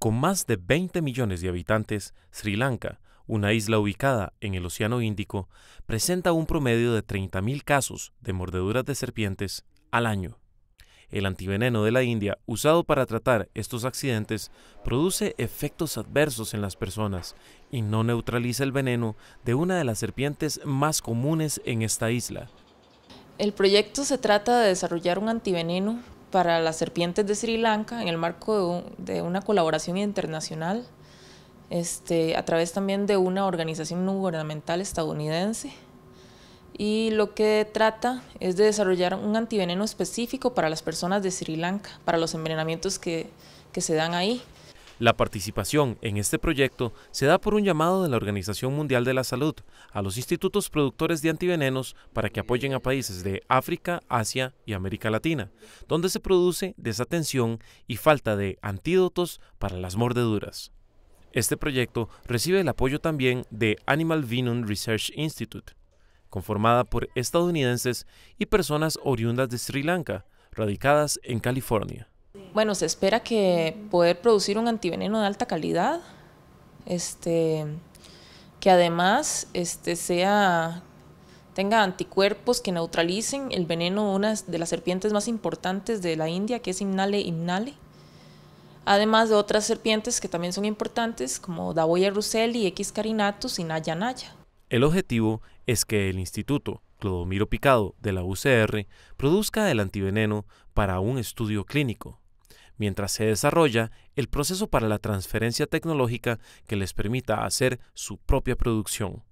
Con más de 20 millones de habitantes, Sri Lanka, una isla ubicada en el Océano Índico, presenta un promedio de 30.000 casos de mordeduras de serpientes al año. El antiveneno de la India, usado para tratar estos accidentes, produce efectos adversos en las personas y no neutraliza el veneno de una de las serpientes más comunes en esta isla. El proyecto se trata de desarrollar un antiveneno para las serpientes de Sri Lanka en el marco de, una colaboración internacional este, a través también de una organización no gubernamental estadounidense. Y lo que trata es de desarrollar un antiveneno específico para las personas de Sri Lanka, para los envenenamientos que, que se dan ahí. La participación en este proyecto se da por un llamado de la Organización Mundial de la Salud a los institutos productores de antivenenos para que apoyen a países de África, Asia y América Latina, donde se produce desatención y falta de antídotos para las mordeduras. Este proyecto recibe el apoyo también de Animal Venom Research Institute, conformada por estadounidenses y personas oriundas de Sri Lanka, radicadas en California. Bueno, se espera que poder producir un antiveneno de alta calidad, este, que además este, sea, tenga anticuerpos que neutralicen el veneno de una de las serpientes más importantes de la India, que es Imnale Imnale. Además de otras serpientes que también son importantes, como Daboya russelli, X carinatus y Naya Naya. El objetivo es que el instituto Clodomiro Picado de la UCR produzca el antiveneno para un estudio clínico mientras se desarrolla el proceso para la transferencia tecnológica que les permita hacer su propia producción.